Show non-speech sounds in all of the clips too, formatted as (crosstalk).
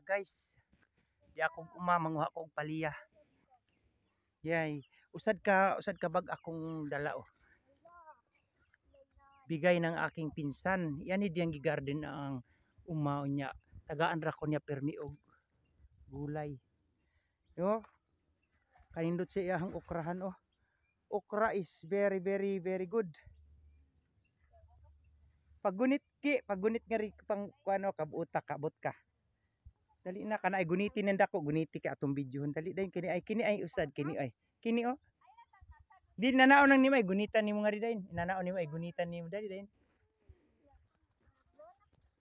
paliya guys di akong uma umamang ko og paliya yay usad ka usad ka bag akong dala oh bigay ng aking pinsan yan diyang gigarden ang uma niya tagaan ra ko niya permi og oh. gulay yo kanindot siya ang okrahan oh okra is very very very good pagunit ki pagunit nga rin pang ano oh, kabuta kabot ka Dali na kana ay guniti nanda ko guniti ka atong video. Dali dayon kini ay kini ay usad kini ay. Kini o oh. Di nanao nang ni may gunita nimo nga dayon. Nanao nimo ay gunitan nimo dali dayon.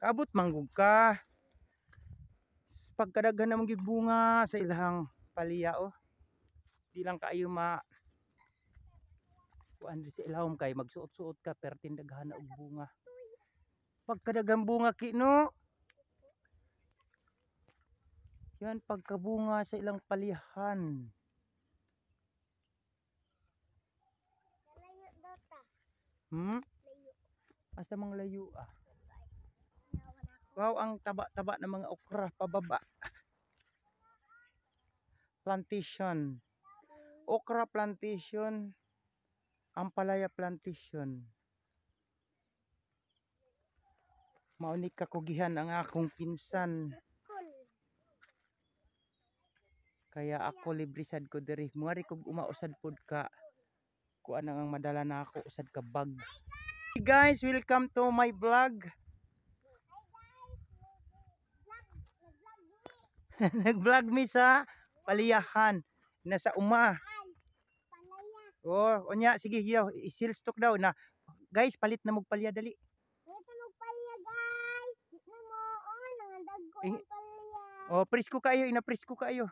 Kabot manggug ka. Pagkadaghan namong gigbunga sa ilang paliya o oh. Di lang kaayo ma kuan sa ilahom kay magsuot-suot ka pertin daghan og bunga. Pagkadaghang bunga kino, yan, pagkabunga sa ilang palihan. Layo dota. Hmm? Layo. Asa mang layo ah? Wow, ang taba-taba ng mga okra pababa. Plantation. Okra plantation. Ampalaya plantation. Maunik kakugihan ang akong pinsan kaya ako libre sad ko diri muari kog umausad pod ka kuan ang madala na ako usad ka bag hey guys welcome to my vlog (laughs) nag-vlog mi sa paliyahan nasa uma oh unya sige daw isilstok daw na guys palit na mog palya dali palit na mugpalya guys mo on oh, eh, ang dagko palya oh prisko kayo ina presko kayo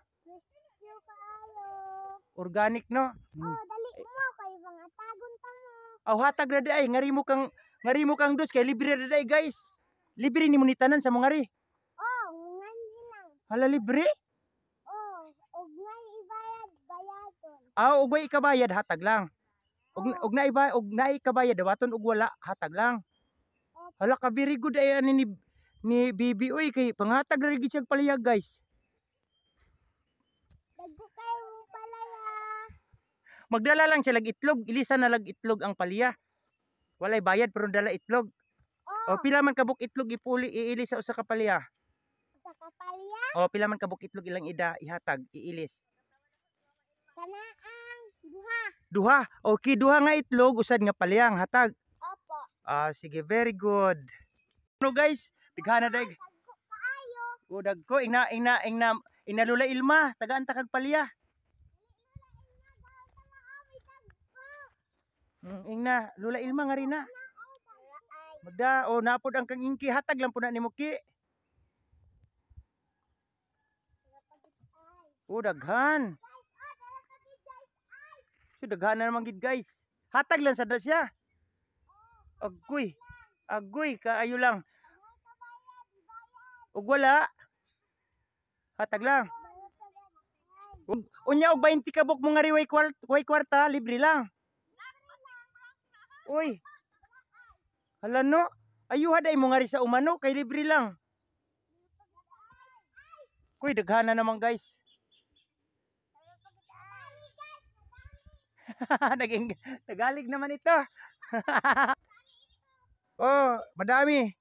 Organic no? Hmm. Oh, dali mo kay mga tagon pa mo. Aw hatag na day ngari mo kang ngari mo kang dos kay libre na day guys. Libre ni mo sa mo ngari. Oh, ngan lang. Hala libre? Oh, og ngay ibayad bayaton. Aw ah, og bay ikabayad hatag lang. Og oh. og na iba og na ikabayad dawaton og wala hatag lang. Oh. Hala ka very good ay ani ni ni Bibi oy kay panghatag ra gyud siya palayag guys. Magdala lang siya lag itlog, ilisa na lag itlog ang paliya. Walay bayad pero dala itlog. Oh. O pila man kabuk itlog ipuli iilis sa usa ka paliya. Usa ka paliya? O pila man kabuk itlog ilang ida ihatag iilis. Kana ang duha. Duha. Okay, duha nga itlog usad nga ang hatag. Opo. Ah, sige, very good. No guys, dighana dag. Oh, O dagko ina ina ina inalula ilma, tagaan ta kag paliya. Hmm, ingna, lula ilma nga rin na. Magda, o oh, napod ang kang ingki, hatag lang po na ni Muki. O, oh, daghan. So, daghan na naman gid guys. Hatag lang sa siya. Agoy. Agoy, kaayo lang. Ug wala. Hatag lang. Unya og 20 kabok mo nga riway kwarta, libre lang. Uy. Hala no. Ayuhaday mo nga sa umano. Kay libre lang. Kuy, daghana naman guys. (laughs) Naging, nagalig naman ito. (laughs) oh, madami.